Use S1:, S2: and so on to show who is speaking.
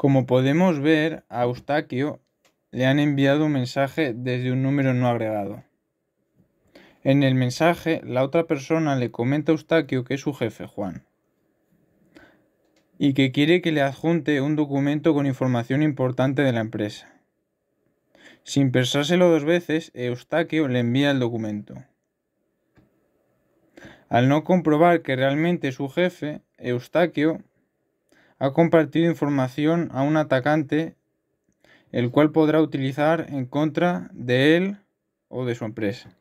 S1: Como podemos ver, a Eustaquio
S2: le han enviado un mensaje desde un número no agregado. En el mensaje, la otra persona le comenta a Eustaquio que es su jefe, Juan, y que quiere que le adjunte un documento con información importante de la empresa. Sin pensárselo dos veces, Eustaquio le envía el documento. Al no comprobar que realmente es su jefe, Eustaquio ha compartido información a un atacante, el cual podrá
S1: utilizar en contra de él o de su empresa.